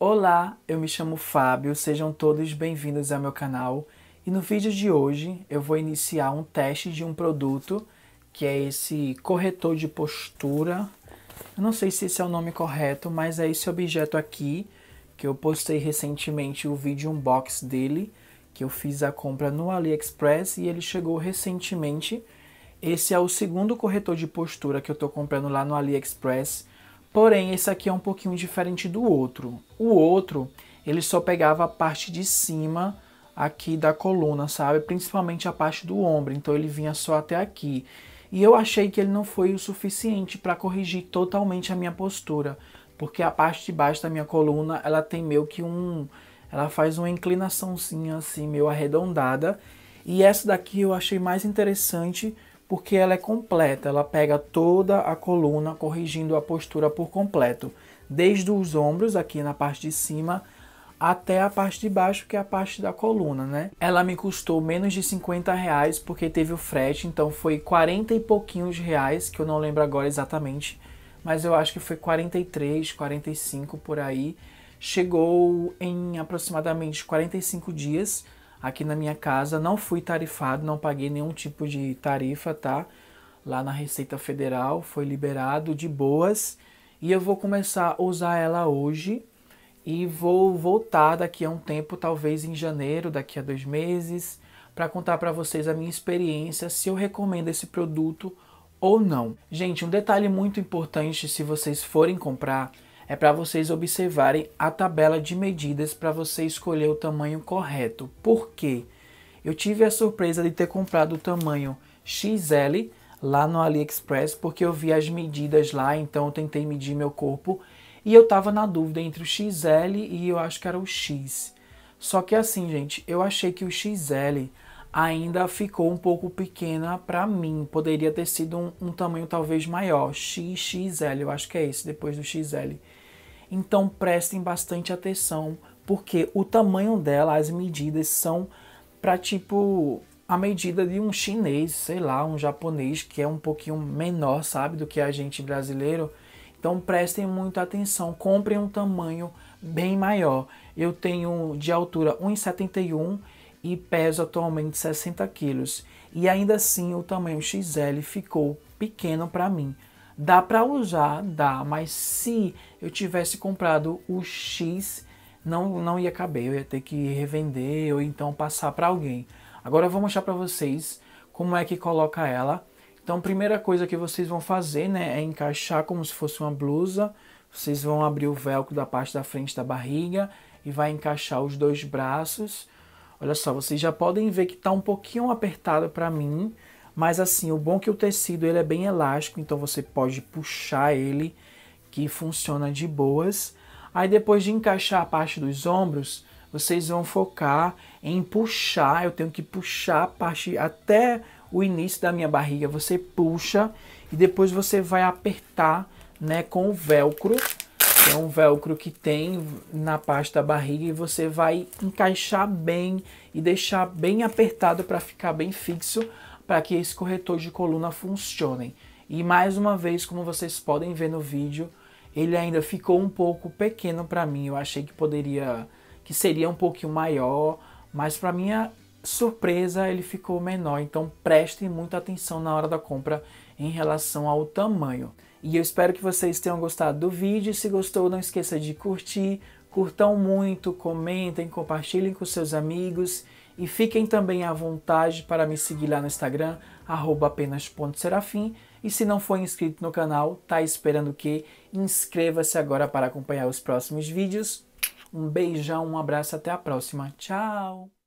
Olá, eu me chamo Fábio, sejam todos bem-vindos ao meu canal e no vídeo de hoje eu vou iniciar um teste de um produto que é esse corretor de postura. Eu não sei se esse é o nome correto, mas é esse objeto aqui que eu postei recentemente o vídeo unbox dele, que eu fiz a compra no AliExpress e ele chegou recentemente. Esse é o segundo corretor de postura que eu estou comprando lá no AliExpress Porém, esse aqui é um pouquinho diferente do outro. O outro, ele só pegava a parte de cima aqui da coluna, sabe? Principalmente a parte do ombro, então ele vinha só até aqui. E eu achei que ele não foi o suficiente para corrigir totalmente a minha postura, porque a parte de baixo da minha coluna, ela tem meio que um... Ela faz uma inclinaçãozinha assim, meio arredondada. E essa daqui eu achei mais interessante porque ela é completa, ela pega toda a coluna, corrigindo a postura por completo, desde os ombros, aqui na parte de cima, até a parte de baixo, que é a parte da coluna, né? Ela me custou menos de 50 reais, porque teve o frete, então foi 40 e pouquinhos reais, que eu não lembro agora exatamente, mas eu acho que foi 43, 45 por aí. Chegou em aproximadamente 45 dias, aqui na minha casa, não fui tarifado, não paguei nenhum tipo de tarifa, tá? Lá na Receita Federal, foi liberado de boas e eu vou começar a usar ela hoje e vou voltar daqui a um tempo, talvez em janeiro, daqui a dois meses, para contar para vocês a minha experiência, se eu recomendo esse produto ou não. Gente, um detalhe muito importante se vocês forem comprar é para vocês observarem a tabela de medidas para você escolher o tamanho correto. Por quê? Eu tive a surpresa de ter comprado o tamanho XL lá no AliExpress porque eu vi as medidas lá, então eu tentei medir meu corpo e eu tava na dúvida entre o XL e eu acho que era o X. Só que assim, gente, eu achei que o XL ainda ficou um pouco pequena para mim. Poderia ter sido um, um, tamanho talvez maior, XXL, eu acho que é esse, depois do XL. Então prestem bastante atenção, porque o tamanho dela, as medidas são para tipo a medida de um chinês, sei lá, um japonês que é um pouquinho menor, sabe, do que a gente brasileiro. Então prestem muita atenção, comprem um tamanho bem maior. Eu tenho de altura 1,71 e peso atualmente 60 quilos. E ainda assim o tamanho XL ficou pequeno para mim. Dá para usar, dá, mas se eu tivesse comprado o X, não, não ia caber, eu ia ter que revender ou então passar para alguém. Agora eu vou mostrar para vocês como é que coloca ela. Então, primeira coisa que vocês vão fazer, né, é encaixar como se fosse uma blusa. Vocês vão abrir o velcro da parte da frente da barriga e vai encaixar os dois braços. Olha só, vocês já podem ver que está um pouquinho apertado para mim, mas assim, o bom é que o tecido ele é bem elástico, então você pode puxar ele, que funciona de boas. Aí depois de encaixar a parte dos ombros, vocês vão focar em puxar, eu tenho que puxar a parte até o início da minha barriga, você puxa e depois você vai apertar, né, com o velcro, que é um velcro que tem na parte da barriga e você vai encaixar bem e deixar bem apertado para ficar bem fixo para que esse corretor de coluna funcione. E mais uma vez, como vocês podem ver no vídeo, ele ainda ficou um pouco pequeno para mim. Eu achei que poderia, que seria um pouquinho maior, mas para minha surpresa ele ficou menor. Então prestem muita atenção na hora da compra em relação ao tamanho. E eu espero que vocês tenham gostado do vídeo. Se gostou, não esqueça de curtir, curtam muito, comentem, compartilhem com seus amigos e fiquem também à vontade para me seguir lá no Instagram, apenas.serafim. E se não for inscrito no canal, tá esperando o quê? Inscreva-se agora para acompanhar os próximos vídeos. Um beijão, um abraço, até a próxima. Tchau!